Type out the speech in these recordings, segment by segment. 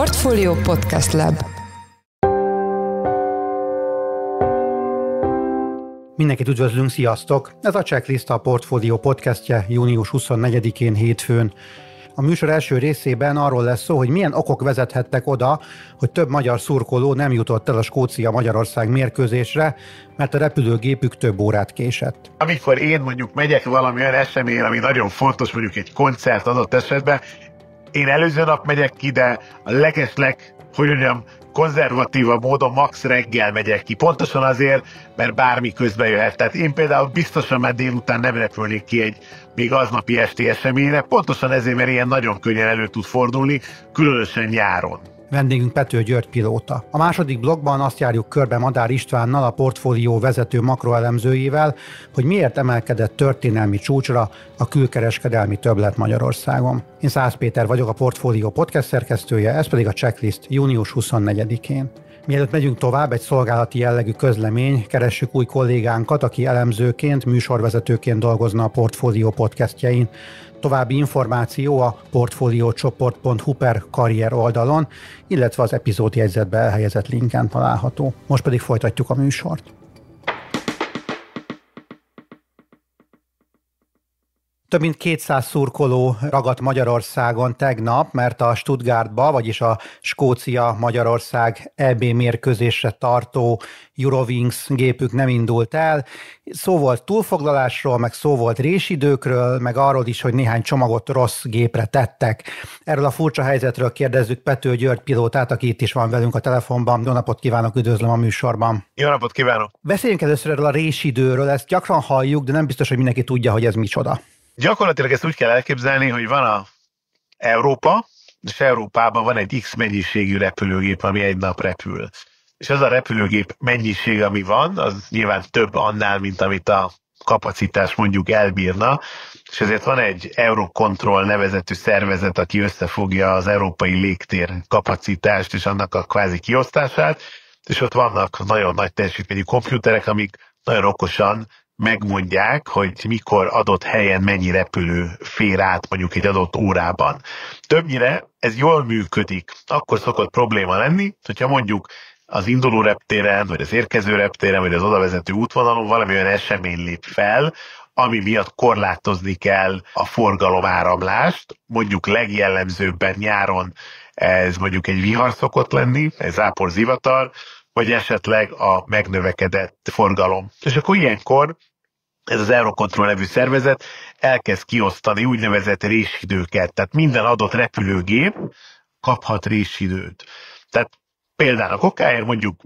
Portfolio Podcast Lab Mindenkit üdvözlünk, sziasztok! Ez a Checklist a Portfolio podcastje június 24-én hétfőn. A műsor első részében arról lesz szó, hogy milyen okok vezethettek oda, hogy több magyar szurkoló nem jutott el a Skócia-Magyarország mérkőzésre, mert a repülőgépük több órát késett. Amikor én mondjuk megyek valamilyen eseményre, ami nagyon fontos, mondjuk egy koncert adott esetben, én előző nap megyek ki, de a legesleg, hogy mondjam, konzervatívabb módon max reggel megyek ki. Pontosan azért, mert bármi közbe jöhet. Tehát én például biztosan már délután nem repülnék ki egy még aznapi esti eseményre, pontosan ezért, mert ilyen nagyon könnyen elő tud fordulni, különösen nyáron. Vendégünk Pető György pilóta. A második blogban azt járjuk körbe Madár Istvánnal, a portfólió vezető makroelemzőjével, hogy miért emelkedett történelmi csúcsra a külkereskedelmi többlet Magyarországon. Én Szász Péter vagyok, a portfólió podcast szerkesztője, ez pedig a checklist június 24-én. Mielőtt megyünk tovább, egy szolgálati jellegű közlemény, keressük új kollégánkat, aki elemzőként, műsorvezetőként dolgozna a portfólió podcastjein. További információ a portfóliócsoport.hu per karrier oldalon, illetve az epizódjegyzetbe elhelyezett linken található. Most pedig folytatjuk a műsort. Több mint 200 szurkoló ragadt Magyarországon tegnap, mert a Stuttgartba, vagyis a Skócia-Magyarország EB mérkőzésre tartó Eurowings gépük nem indult el. Szó volt túlfoglalásról, meg szó volt résidőkről, meg arról is, hogy néhány csomagot rossz gépre tettek. Erről a furcsa helyzetről kérdezzük Pető György pilótát, aki itt is van velünk a telefonban. Jó napot kívánok, üdvözlöm a műsorban. Jó napot kívánok. Beszéljünk először erről a résidőről, ezt gyakran halljuk, de nem biztos, hogy mindenki tudja, hogy ez micsoda. Gyakorlatilag ezt úgy kell elképzelni, hogy van a Európa, és Európában van egy X mennyiségű repülőgép, ami egy nap repül. És az a repülőgép mennyiség, ami van, az nyilván több annál, mint amit a kapacitás mondjuk elbírna, és ezért van egy Eurocontrol nevezetű szervezet, aki összefogja az európai légtér kapacitást és annak a kvázi kiosztását, és ott vannak nagyon nagy teljesítményű komputerek, amik nagyon okosan megmondják, hogy mikor adott helyen mennyi repülő fér át mondjuk egy adott órában. Többnyire ez jól működik. Akkor szokott probléma lenni, hogyha mondjuk az induló reptéren, vagy az érkező reptéren, vagy az odavezető útvonalon valami olyan esemény lép fel, ami miatt korlátozni kell a forgalom áramlást. Mondjuk legjellemzőbben nyáron ez mondjuk egy vihar szokott lenni, egy zápor zivatar, vagy esetleg a megnövekedett forgalom. És akkor ilyenkor ez az Eurocontrol nevű szervezet elkezd kiosztani úgynevezett résidőket, tehát minden adott repülőgép kaphat résidőt. Tehát például a kokáért mondjuk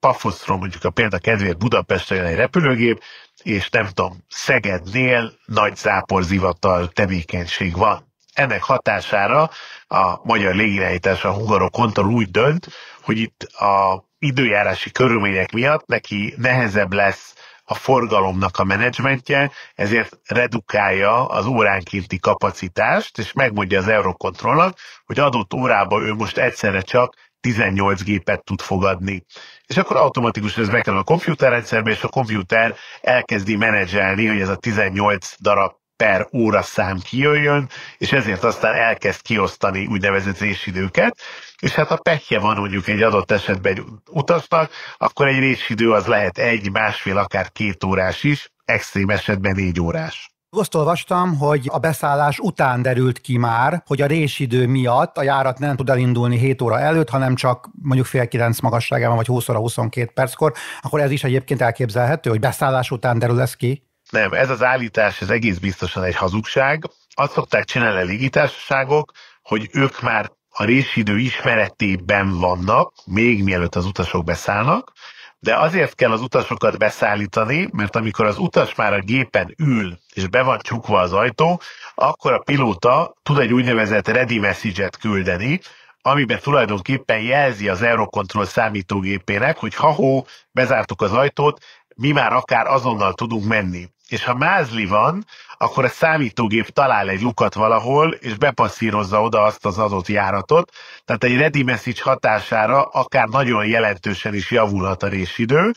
Pafoszról mondjuk a példa kedvéért Budapestre jön egy repülőgép, és nem tudom, Szegednél nagy záporzivatal tevékenység van. Ennek hatására a magyar légirányítás a hungarokontól úgy dönt, hogy itt a időjárási körülmények miatt neki nehezebb lesz a forgalomnak a menedzsmentje, ezért redukálja az óránkénti kapacitást, és megmondja az Eurocontrolnak, hogy adott órában ő most egyszerre csak 18 gépet tud fogadni. És akkor automatikusan ez bekerül a komputerrendszerbe, és a komputer elkezdi menedzselni, hogy ez a 18 darab per óra szám kijöjjön, és ezért aztán elkezd kiosztani úgynevezett résidőket, és hát ha pekje van mondjuk egy adott esetben egy utasnak, akkor egy résidő az lehet egy, másfél, akár két órás is, extrém esetben négy órás. Azt olvastam, hogy a beszállás után derült ki már, hogy a résidő miatt a járat nem tud elindulni 7 óra előtt, hanem csak mondjuk fél 9 magasságában, vagy 20 óra 22 perckor, akkor ez is egyébként elképzelhető, hogy beszállás után derül ez ki? Nem, ez az állítás, ez egész biztosan egy hazugság. Azt szokták csinálni a légitársaságok, hogy ők már a résidő ismeretében vannak, még mielőtt az utasok beszállnak, de azért kell az utasokat beszállítani, mert amikor az utas már a gépen ül, és be van csukva az ajtó, akkor a pilóta tud egy úgynevezett ready message-et küldeni, amiben tulajdonképpen jelzi az Eurocontrol számítógépének, hogy ha-hó, bezártuk az ajtót, mi már akár azonnal tudunk menni és ha mázli van, akkor a számítógép talál egy lukat valahol, és bepasszírozza oda azt az adott járatot, tehát egy ready message hatására akár nagyon jelentősen is javulhat a résidő,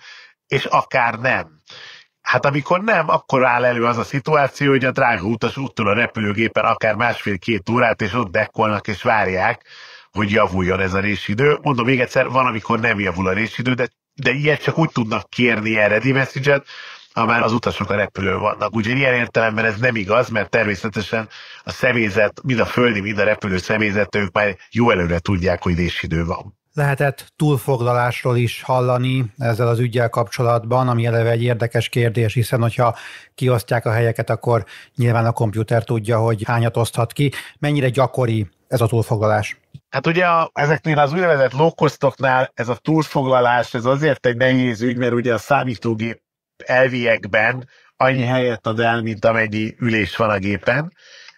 és akár nem. Hát amikor nem, akkor áll elő az a szituáció, hogy a drága utas úttól a repülőgépen akár másfél-két órát, és ott dekkolnak és várják, hogy javuljon ez a résidő. Mondom még egyszer, van, amikor nem javul a résidő, de, de ilyet csak úgy tudnak kérni erre message ha már az utasok a repülőn vannak. Úgyhogy ilyen értelemben ez nem igaz, mert természetesen a személyzet, mind a földi, mind a repülő személyzet, ők már jó előre tudják, hogy idő van. Lehetett túlfoglalásról is hallani ezzel az ügyel kapcsolatban, ami eleve egy érdekes kérdés, hiszen hogyha kiosztják a helyeket, akkor nyilván a komputer tudja, hogy hányat oszthat ki. Mennyire gyakori ez a túlfoglalás? Hát ugye a, ezeknél az úgynevezett lókosztoknál ez a túlfoglalás, ez azért egy nehéz ügy, mert ugye a számítógép elviekben annyi helyet ad el, mint amennyi ülés van a gépen.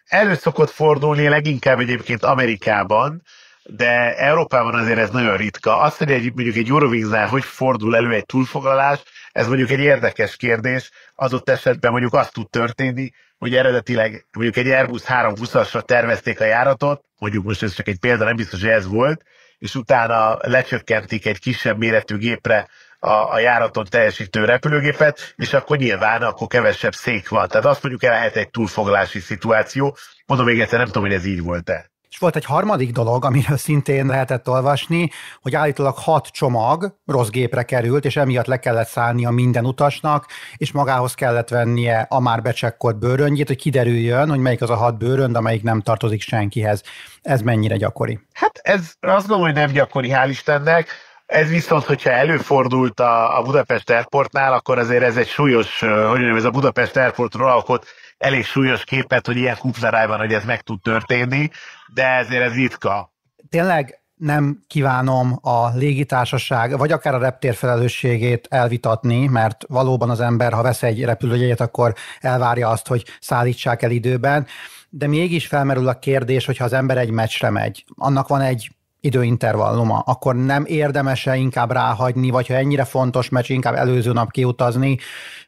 Elő szokott fordulni leginkább egyébként Amerikában, de Európában azért ez nagyon ritka. Azt, hogy egy, mondjuk egy Eurovingznál hogy fordul elő egy túlfoglalás, ez mondjuk egy érdekes kérdés. Adott esetben mondjuk azt tud történni, hogy eredetileg mondjuk egy Airbus 320-asra tervezték a járatot, mondjuk most ez csak egy példa, nem biztos, hogy ez volt, és utána lecsökkentik egy kisebb méretű gépre a, a járaton teljesítő repülőgépet, és akkor nyilván akkor kevesebb szék van. Tehát azt mondjuk el, lehet egy túlfoglalási szituáció. Mondom még egyszer, nem tudom, hogy ez így volt-e. És volt egy harmadik dolog, amiről szintén lehetett olvasni, hogy állítólag hat csomag rossz gépre került, és emiatt le kellett szállnia minden utasnak, és magához kellett vennie a már becsekkolt bőröngyét, hogy kiderüljön, hogy melyik az a hat bőrönd, amelyik nem tartozik senkihez. Ez mennyire gyakori? Hát ez azt gondolom, hogy nem gyakori, hál' Istennek. Ez viszont, hogyha előfordult a, a Budapest Airportnál, akkor azért ez egy súlyos, hogy mondjam, ez a Budapest Airportról alkot elég súlyos képet, hogy ilyen kuplerájban, hogy ez meg tud történni, de ezért ez ritka. Tényleg nem kívánom a légitársaság, vagy akár a reptér felelősségét elvitatni, mert valóban az ember, ha vesz egy repülőjegyet, akkor elvárja azt, hogy szállítsák el időben, de mégis felmerül a kérdés, hogyha az ember egy meccsre megy, annak van egy időintervalluma, akkor nem érdemese inkább ráhagyni, vagy ha ennyire fontos meccs, inkább előző nap kiutazni,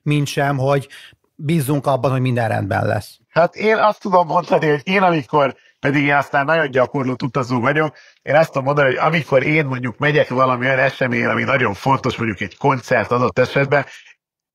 mint sem, hogy bízzunk abban, hogy minden rendben lesz. Hát én azt tudom mondani, hogy én amikor, pedig én aztán nagyon gyakorlott utazó vagyok, én azt tudom mondani, hogy amikor én mondjuk megyek valami olyan eseményre, ami nagyon fontos, mondjuk egy koncert adott esetben,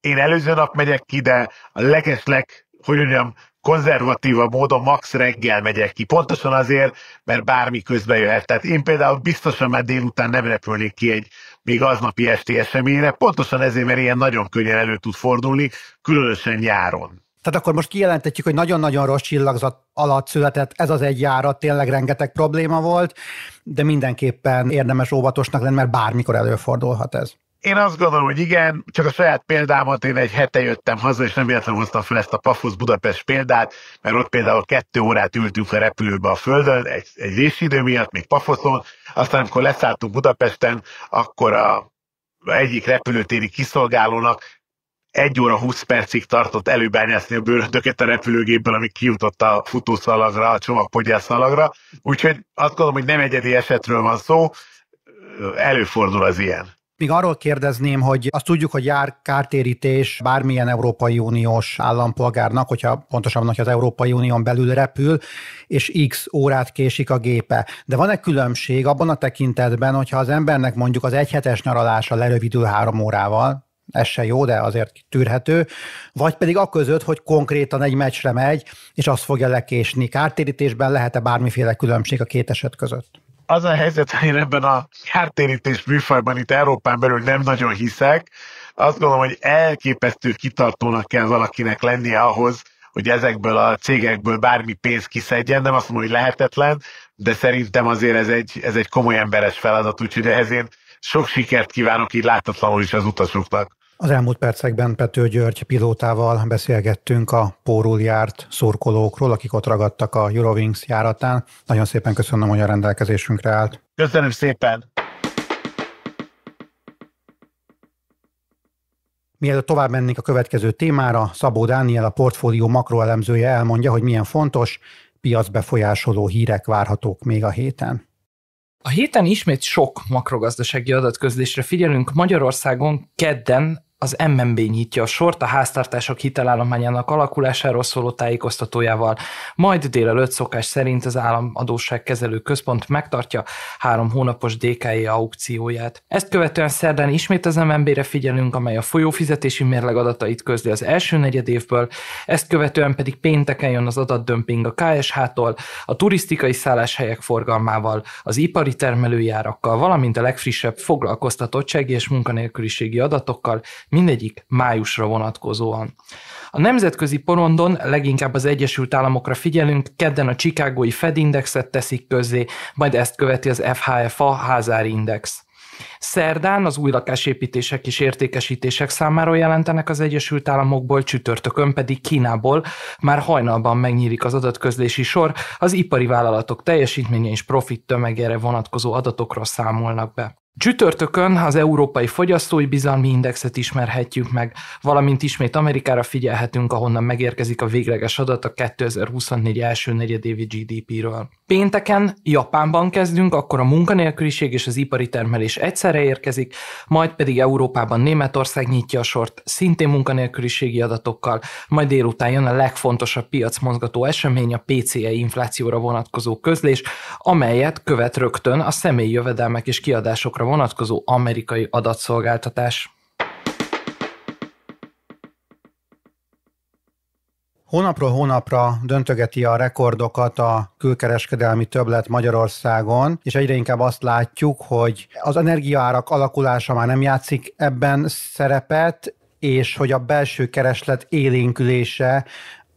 én előző nap megyek ki, de a legesleg, hogy mondjam, konzervatívabb módon max reggel megyek ki. Pontosan azért, mert bármi közbe jöhet. Tehát én például biztosan már délután nem repülnék ki egy még aznapi esti eseményre, pontosan ezért, mert ilyen nagyon könnyen elő tud fordulni, különösen nyáron. Tehát akkor most kijelentetjük, hogy nagyon-nagyon rossz csillagzat alatt született ez az egy járat, tényleg rengeteg probléma volt, de mindenképpen érdemes óvatosnak lenni, mert bármikor előfordulhat ez. Én azt gondolom, hogy igen, csak a saját példámat én egy hete jöttem haza, és nem véletlenül hoztam fel ezt a Pafusz Budapest példát, mert ott például kettő órát ültünk a repülőbe a földön, egy, egy résidő miatt, még Pafoszon, aztán amikor leszálltunk Budapesten, akkor a egyik repülőtéri kiszolgálónak egy óra 20 percig tartott előbányászni a bőröndöket a repülőgépből, ami kijutott a futószalagra, a csomagpogyászalagra. Úgyhogy azt gondolom, hogy nem egyedi esetről van szó, előfordul az ilyen. Még arról kérdezném, hogy azt tudjuk, hogy jár kártérítés bármilyen Európai Uniós állampolgárnak, hogyha pontosabban, hogy az Európai Unión belül repül, és x órát késik a gépe. De van-e különbség abban a tekintetben, hogyha az embernek mondjuk az egyhetes nyaralása lerövidül három órával, ez se jó, de azért tűrhető, vagy pedig a között, hogy konkrétan egy meccsre megy, és azt fogja lekésni. Kártérítésben lehet-e bármiféle különbség a két eset között? az a helyzet, hogy én ebben a kártérítés műfajban itt Európán belül nem nagyon hiszek. Azt gondolom, hogy elképesztő kitartónak kell valakinek lennie ahhoz, hogy ezekből a cégekből bármi pénz kiszedjen, nem azt mondom, hogy lehetetlen, de szerintem azért ez egy, ez egy komoly emberes feladat, úgyhogy ehhez én sok sikert kívánok így láthatlanul is az utasoknak. Az elmúlt percekben Pető György pilótával beszélgettünk a pórul járt szurkolókról, akik ott ragadtak a Eurowings járatán. Nagyon szépen köszönöm, hogy a rendelkezésünkre állt. Köszönöm szépen! Mielőtt tovább mennénk a következő témára, Szabó Dániel, a portfólió makroelemzője elmondja, hogy milyen fontos, piacbefolyásoló hírek várhatók még a héten. A héten ismét sok makrogazdasági adatközlésre figyelünk. Magyarországon kedden az mmb nyitja a sort a háztartások hitelállományának alakulásáról szóló tájékoztatójával, majd délelőtt szokás szerint az államadóságkezelő központ megtartja három hónapos DKI e aukcióját. Ezt követően szerdán ismét az mmb re figyelünk, amely a folyófizetési mérleg adatait közli az első negyed évből, ezt követően pedig pénteken jön az adatdömping a KSH-tól, a turisztikai szálláshelyek forgalmával, az ipari termelőjárakkal, valamint a legfrissebb foglalkoztatottsági és munkanélküliségi adatokkal, mindegyik májusra vonatkozóan. A nemzetközi porondon leginkább az Egyesült Államokra figyelünk, kedden a Chicagói Fed Indexet teszik közzé, majd ezt követi az FHFA házárindex. Szerdán az új lakásépítések és értékesítések számára jelentenek az Egyesült Államokból, csütörtökön pedig Kínából már hajnalban megnyílik az adatközlési sor, az ipari vállalatok teljesítménye és profit tömegére vonatkozó adatokról számolnak be. Csütörtökön az Európai Fogyasztói Bizalmi Indexet ismerhetjük meg, valamint ismét Amerikára figyelhetünk, ahonnan megérkezik a végleges adat a 2024 első negyedévi GDP-ről. Pénteken Japánban kezdünk, akkor a munkanélküliség és az ipari termelés egyszerre érkezik, majd pedig Európában Németország nyitja a sort, szintén munkanélküliségi adatokkal, majd délután jön a legfontosabb piacmozgató esemény, a PCE inflációra vonatkozó közlés, amelyet követ rögtön a személyi jövedelmek és kiadásokra vonatkozó amerikai adatszolgáltatás. Hónapról hónapra döntögeti a rekordokat a külkereskedelmi többlet Magyarországon, és egyre inkább azt látjuk, hogy az energiaárak alakulása már nem játszik ebben szerepet, és hogy a belső kereslet élénkülése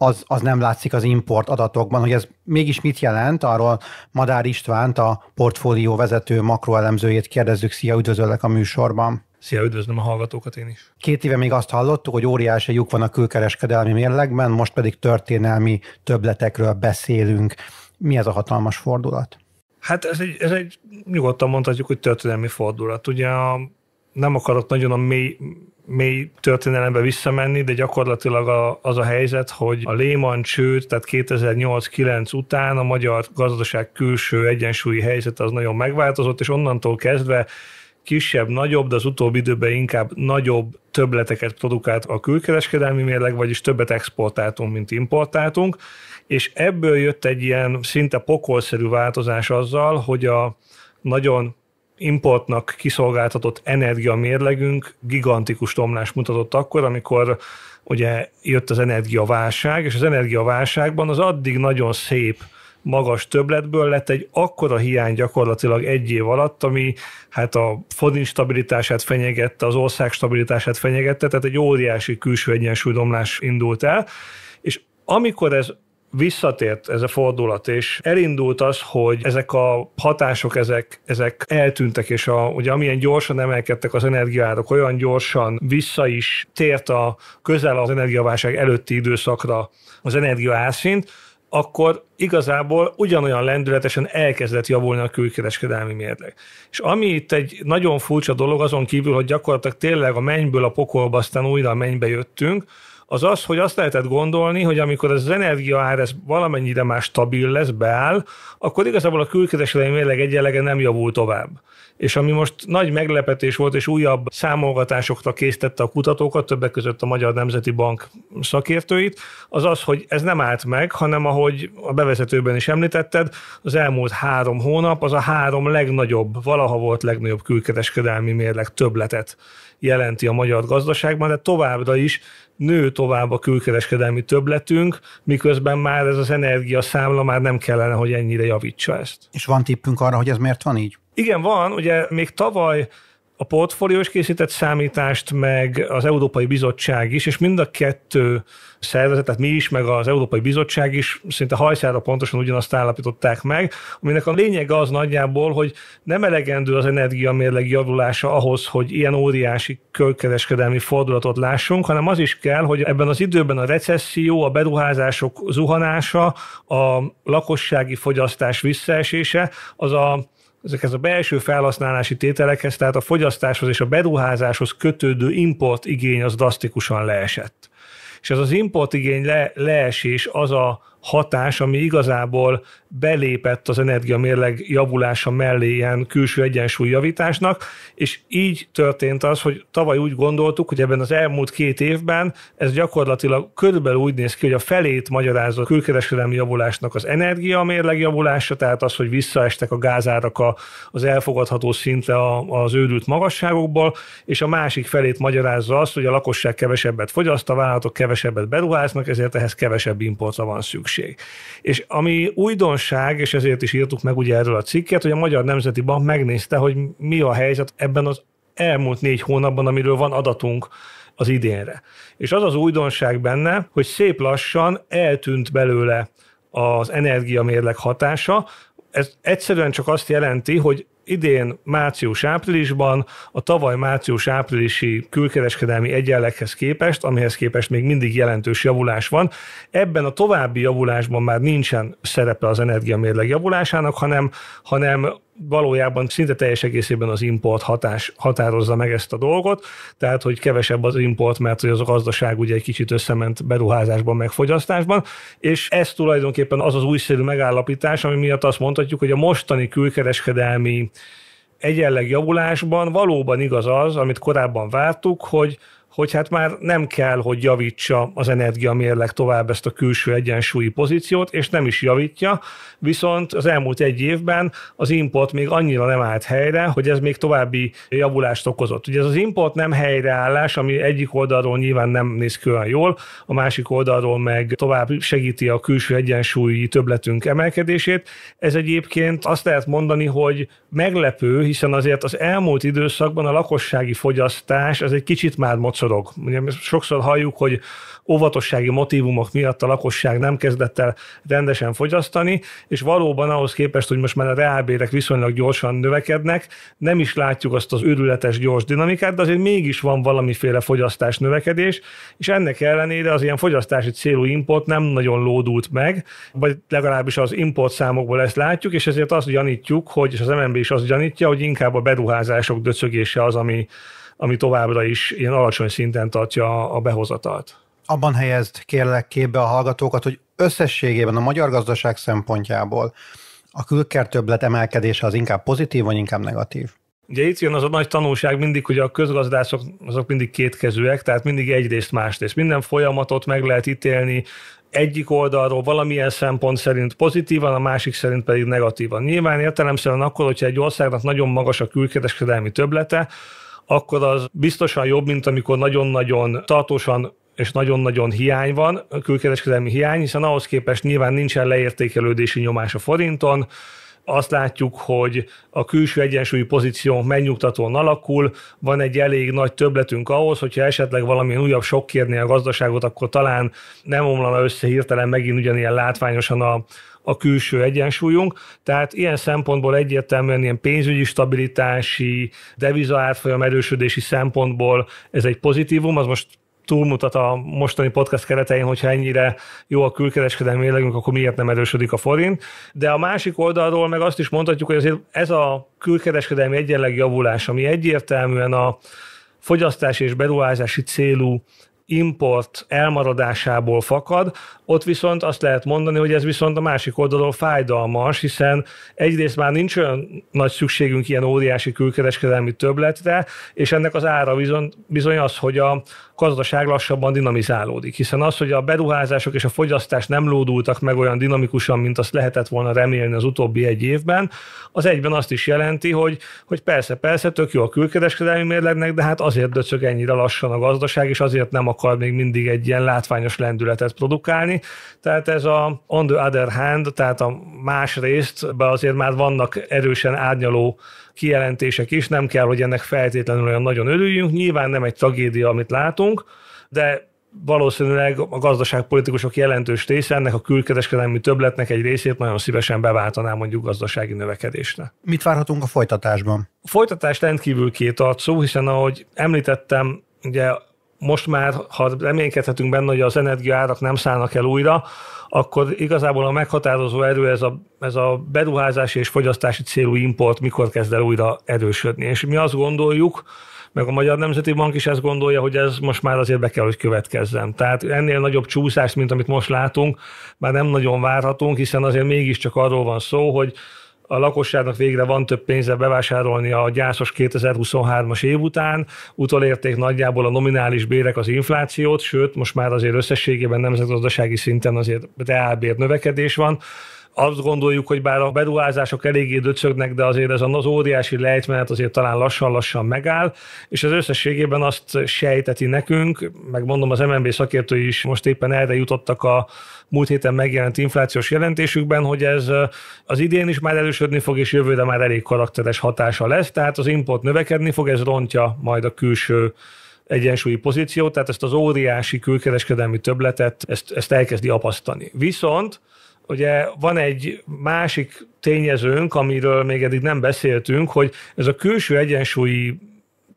az, az nem látszik az import adatokban, hogy ez mégis mit jelent, arról Madár Istvánt, a portfólió vezető makroelemzőjét kérdezzük. Szia, üdvözöllek a műsorban! Szia, üdvözlöm a hallgatókat én is. Két éve még azt hallottuk, hogy óriási lyuk van a külkereskedelmi mérlegben, most pedig történelmi töbletekről beszélünk. Mi ez a hatalmas fordulat? Hát ez egy, ez egy nyugodtan mondhatjuk, hogy történelmi fordulat. Ugye a, nem akarok nagyon a mély mély történelembe visszamenni, de gyakorlatilag a, az a helyzet, hogy a Lehman csőd, tehát 2008-9 után a magyar gazdaság külső egyensúlyi helyzete az nagyon megváltozott, és onnantól kezdve kisebb, nagyobb, de az utóbbi időben inkább nagyobb többleteket produkált a külkereskedelmi mérleg, vagyis többet exportáltunk, mint importáltunk, és ebből jött egy ilyen szinte pokolszerű változás azzal, hogy a nagyon importnak kiszolgáltatott energia mérlegünk gigantikus tomlást mutatott akkor, amikor ugye jött az energiaválság, és az energiaválságban az addig nagyon szép magas többletből lett egy akkora hiány gyakorlatilag egy év alatt, ami hát a forint stabilitását fenyegette, az ország stabilitását fenyegette, tehát egy óriási külső egyensúlydomlás indult el, és amikor ez visszatért ez a fordulat, és elindult az, hogy ezek a hatások, ezek, ezek eltűntek, és a, ugye amilyen gyorsan emelkedtek az energiárok, olyan gyorsan vissza is tért a közel az energiaválság előtti időszakra az energiaárszint, akkor igazából ugyanolyan lendületesen elkezdett javulni a külkereskedelmi mérleg. És ami itt egy nagyon furcsa dolog, azon kívül, hogy gyakorlatilag tényleg a mennyből a pokolba, aztán újra a mennybe jöttünk, az az, hogy azt lehetett gondolni, hogy amikor az energiaár ez valamennyire már stabil lesz, beáll, akkor igazából a külkereskedelmi mérleg egyenlege nem javul tovább. És ami most nagy meglepetés volt, és újabb számolgatásokra késztette a kutatókat, többek között a Magyar Nemzeti Bank szakértőit, az az, hogy ez nem állt meg, hanem ahogy a bevezetőben is említetted, az elmúlt három hónap az a három legnagyobb, valaha volt legnagyobb külkereskedelmi mérleg többletet jelenti a magyar gazdaságban, de továbbra is nő tovább a külkereskedelmi töbletünk, miközben már ez az energiaszámla már nem kellene, hogy ennyire javítsa ezt. És van tippünk arra, hogy ez miért van így? Igen, van. Ugye még tavaly a portfóliós készített számítást, meg az Európai Bizottság is, és mind a kettő szervezet, tehát mi is, meg az Európai Bizottság is szinte hajszára pontosan ugyanazt állapították meg, aminek a lényeg az nagyjából, hogy nem elegendő az energiamérleg javulása ahhoz, hogy ilyen óriási körkereskedelmi fordulatot lássunk, hanem az is kell, hogy ebben az időben a recesszió, a beruházások zuhanása, a lakossági fogyasztás visszaesése, az a ezekhez a belső felhasználási tételekhez, tehát a fogyasztáshoz és a beruházáshoz kötődő import igény az drasztikusan leesett. És ez az import igény le, leesés az a, hatás, ami igazából belépett az energiamérleg javulása mellé ilyen külső egyensúlyjavításnak, és így történt az, hogy tavaly úgy gondoltuk, hogy ebben az elmúlt két évben ez gyakorlatilag körülbelül úgy néz ki, hogy a felét magyarázza a külkereskedelmi javulásnak az energiamérleg javulása, tehát az, hogy visszaestek a gázárak az elfogadható szintre az őrült magasságokból, és a másik felét magyarázza azt, hogy a lakosság kevesebbet fogyaszt, a vállalatok kevesebbet beruháznak, ezért ehhez kevesebb importra van szükség szükség. És ami újdonság, és ezért is írtuk meg ugye erről a cikket, hogy a Magyar Nemzeti Bank megnézte, hogy mi a helyzet ebben az elmúlt négy hónapban, amiről van adatunk az idénre. És az az újdonság benne, hogy szép lassan eltűnt belőle az energiamérleg hatása, ez egyszerűen csak azt jelenti, hogy idén március-áprilisban a tavaly március-áprilisi külkereskedelmi egyenleghez képest, amihez képest még mindig jelentős javulás van. Ebben a további javulásban már nincsen szerepe az energiamérleg javulásának, hanem, hanem valójában szinte teljes egészében az import hatás határozza meg ezt a dolgot, tehát hogy kevesebb az import, mert hogy az a gazdaság ugye egy kicsit összement beruházásban, meg fogyasztásban, és ez tulajdonképpen az az újszerű megállapítás, ami miatt azt mondhatjuk, hogy a mostani külkereskedelmi egyenleg javulásban valóban igaz az, amit korábban vártuk, hogy hogy hát már nem kell, hogy javítsa az energiamérleg tovább ezt a külső egyensúlyi pozíciót, és nem is javítja, viszont az elmúlt egy évben az import még annyira nem állt helyre, hogy ez még további javulást okozott. Ugye ez az import nem helyreállás, ami egyik oldalról nyilván nem néz ki olyan jól, a másik oldalról meg tovább segíti a külső egyensúlyi töbletünk emelkedését. Ez egyébként azt lehet mondani, hogy meglepő, hiszen azért az elmúlt időszakban a lakossági fogyasztás az egy kicsit már moc táncorog. Ugye sokszor halljuk, hogy óvatossági motivumok miatt a lakosság nem kezdett el rendesen fogyasztani, és valóban ahhoz képest, hogy most már a reálbérek viszonylag gyorsan növekednek, nem is látjuk azt az őrületes gyors dinamikát, de azért mégis van valamiféle fogyasztás növekedés, és ennek ellenére az ilyen fogyasztási célú import nem nagyon lódult meg, vagy legalábbis az import számokból ezt látjuk, és ezért azt gyanítjuk, hogy, és az MNB is azt gyanítja, hogy inkább a beruházások döcögése az, ami ami továbbra is ilyen alacsony szinten tartja a behozatalt. Abban helyezd kérlek képbe a hallgatókat, hogy összességében a magyar gazdaság szempontjából a külkertöblet emelkedése az inkább pozitív, vagy inkább negatív? Ugye itt jön az a nagy tanulság mindig, hogy a közgazdászok azok mindig kétkezőek, tehát mindig egyrészt másrészt. Minden folyamatot meg lehet ítélni egyik oldalról valamilyen szempont szerint pozitívan, a másik szerint pedig negatívan. Nyilván értelemszerűen akkor, hogyha egy országnak nagyon magas a külkereskedelmi töblete, akkor az biztosan jobb, mint amikor nagyon-nagyon tartósan és nagyon-nagyon hiány van, külkereskedelmi hiány, hiszen ahhoz képest nyilván nincsen leértékelődési nyomás a forinton, azt látjuk, hogy a külső egyensúlyi pozíciónk megnyugtatóan alakul, van egy elég nagy többletünk ahhoz, hogyha esetleg valamilyen újabb sok kérné a gazdaságot, akkor talán nem omlana össze hirtelen megint ugyanilyen látványosan a, a külső egyensúlyunk. Tehát ilyen szempontból egyértelműen ilyen pénzügyi stabilitási, deviza árfolyam erősödési szempontból ez egy pozitívum, az most túlmutat a mostani podcast keretein, hogyha ennyire jó a külkereskedelmi élegünk, akkor miért nem erősödik a forint. De a másik oldalról meg azt is mondhatjuk, hogy azért ez a külkereskedelmi egyenleg javulás, ami egyértelműen a fogyasztási és beruházási célú import elmaradásából fakad, ott viszont azt lehet mondani, hogy ez viszont a másik oldalról fájdalmas, hiszen egyrészt már nincs olyan nagy szükségünk ilyen óriási külkereskedelmi többletre, és ennek az ára bizony, bizony az, hogy a gazdaság lassabban dinamizálódik, hiszen az, hogy a beruházások és a fogyasztás nem lódultak meg olyan dinamikusan, mint azt lehetett volna remélni az utóbbi egy évben, az egyben azt is jelenti, hogy, hogy persze, persze, tök jó a külkereskedelmi mérlegnek, de hát azért döcög ennyire lassan a gazdaság, és azért nem akar még mindig egy ilyen látványos lendületet produkálni, tehát ez a on the other hand, tehát a részt, be azért már vannak erősen árnyaló kijelentések is, nem kell, hogy ennek feltétlenül olyan nagyon örüljünk. Nyilván nem egy tragédia, amit látunk, de valószínűleg a gazdaságpolitikusok jelentős része ennek a külkereskedelmi többletnek egy részét nagyon szívesen beváltaná mondjuk gazdasági növekedésre. Mit várhatunk a folytatásban? A folytatás rendkívül arcú, hiszen ahogy említettem, ugye most már, ha reménykedhetünk benne, hogy az energiaárak nem szállnak el újra, akkor igazából a meghatározó erő ez a, ez a beruházási és fogyasztási célú import mikor kezd el újra erősödni. És mi azt gondoljuk, meg a Magyar Nemzeti Bank is ezt gondolja, hogy ez most már azért be kell, hogy következzen. Tehát ennél nagyobb csúszást, mint amit most látunk, már nem nagyon várhatunk, hiszen azért mégiscsak arról van szó, hogy a lakosságnak végre van több pénze bevásárolni a gyászos 2023-as év után, utolérték nagyjából a nominális bérek az inflációt, sőt, most már azért összességében nemzetgazdasági szinten azért reálbér növekedés van, azt gondoljuk, hogy bár a beruházások eléggé döcögnek, de azért ez az óriási lejtmenet azért talán lassan-lassan megáll, és az összességében azt sejteti nekünk, megmondom az MNB szakértői is most éppen erre jutottak a múlt héten megjelent inflációs jelentésükben, hogy ez az idén is már erősödni fog, és jövőre már elég karakteres hatása lesz, tehát az import növekedni fog, ez rontja majd a külső egyensúlyi pozíciót, tehát ezt az óriási külkereskedelmi töbletet, ezt, ezt elkezdi apasztani. Viszont ugye van egy másik tényezőnk, amiről még eddig nem beszéltünk, hogy ez a külső egyensúlyi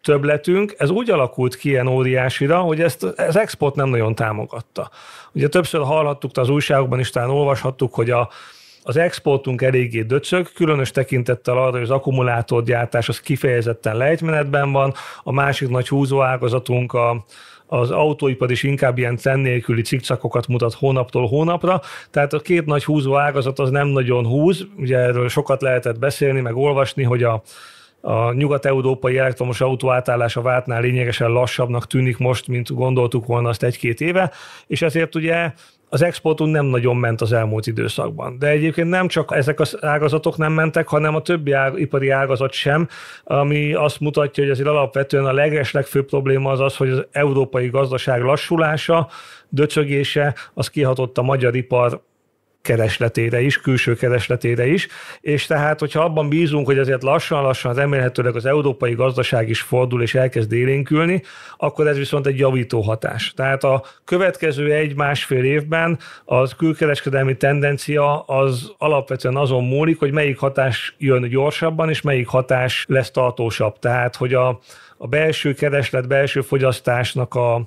többletünk, ez úgy alakult ki ilyen óriásira, hogy ezt az export nem nagyon támogatta. Ugye többször hallhattuk az újságokban is, talán olvashattuk, hogy a az exportunk eléggé döcög, különös tekintettel arra, hogy az akkumulátorgyártás az kifejezetten lejtmenetben van, a másik nagy húzóágazatunk a, az autóipar is inkább ilyen cen nélküli cikcakokat mutat hónaptól hónapra, tehát a két nagy húzó ágazat az nem nagyon húz, ugye erről sokat lehetett beszélni, meg olvasni, hogy a, a nyugat-európai elektromos autó átállása vártnál lényegesen lassabbnak tűnik most, mint gondoltuk volna azt egy-két éve, és ezért ugye az exportunk nem nagyon ment az elmúlt időszakban. De egyébként nem csak ezek az ágazatok nem mentek, hanem a többi ág, ipari ágazat sem, ami azt mutatja, hogy azért alapvetően a legeslegfőbb probléma az az, hogy az európai gazdaság lassulása, döcögése, az kihatott a magyar ipar keresletére is, külső keresletére is, és tehát, hogyha abban bízunk, hogy azért lassan-lassan remélhetőleg az európai gazdaság is fordul és elkezd élénkülni, akkor ez viszont egy javító hatás. Tehát a következő egy-másfél évben az külkereskedelmi tendencia az alapvetően azon múlik, hogy melyik hatás jön gyorsabban, és melyik hatás lesz tartósabb. Tehát, hogy a, a belső kereslet, belső fogyasztásnak a,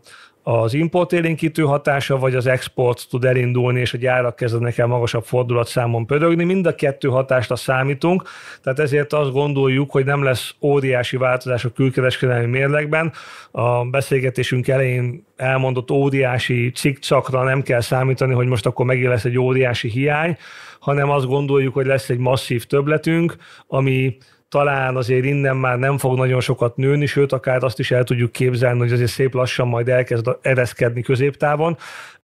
az élénkítő hatása, vagy az export tud elindulni, és a gyárak kezdenek el magasabb fordulatszámon pörögni. Mind a kettő hatásra számítunk, tehát ezért azt gondoljuk, hogy nem lesz óriási változás a külkereskedelmi mérlegben. A beszélgetésünk elején elmondott óriási cikcakra nem kell számítani, hogy most akkor megint lesz egy óriási hiány, hanem azt gondoljuk, hogy lesz egy masszív többletünk, ami talán azért innen már nem fog nagyon sokat nőni, sőt, akár azt is el tudjuk képzelni, hogy azért szép lassan majd elkezd ereszkedni középtávon.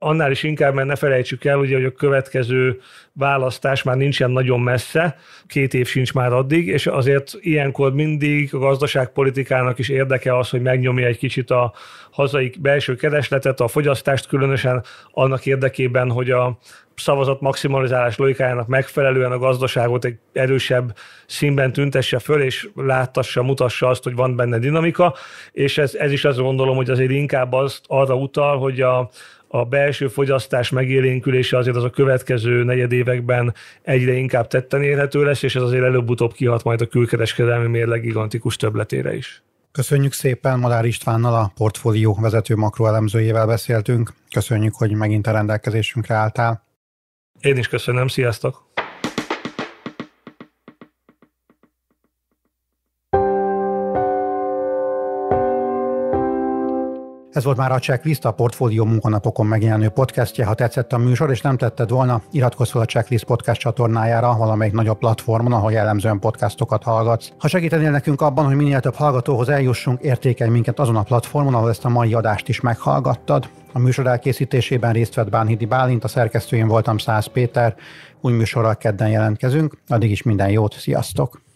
Annál is inkább, mert ne felejtsük el, ugye, hogy a következő választás már nincsen nagyon messze, két év sincs már addig, és azért ilyenkor mindig a gazdaságpolitikának is érdeke az, hogy megnyomja egy kicsit a hazai belső keresletet, a fogyasztást különösen annak érdekében, hogy a szavazat maximalizálás logikájának megfelelően a gazdaságot egy erősebb színben tüntesse föl, és láttassa, mutassa azt, hogy van benne dinamika, és ez, ez is azt gondolom, hogy azért inkább azt arra utal, hogy a, a belső fogyasztás megélénkülése azért az a következő negyed években egyre inkább tetten érhető lesz, és ez azért előbb-utóbb kihat majd a külkereskedelmi mérleg gigantikus töbletére is. Köszönjük szépen, Madár Istvánnal a portfólió vezető makroelemzőjével beszéltünk. Köszönjük, hogy megint a rendelkezésünkre álltál. Én is köszönöm, sziasztok! Ez volt már a checklist, a Portfólió munkanapokon megjelenő podcastje. Ha tetszett a műsor, és nem tetted volna, iratkozz fel a Checklist podcast csatornájára valamelyik nagyobb platformon, ahol jellemzően podcastokat hallgatsz. Ha segítenél nekünk abban, hogy minél több hallgatóhoz eljussunk, értékelj minket azon a platformon, ahol ezt a mai adást is meghallgattad. A műsor elkészítésében részt vett Bánhidi Bálint, a szerkesztőjén voltam Száz Péter. Új műsorral kedden jelentkezünk. Addig is minden jót, sziasztok!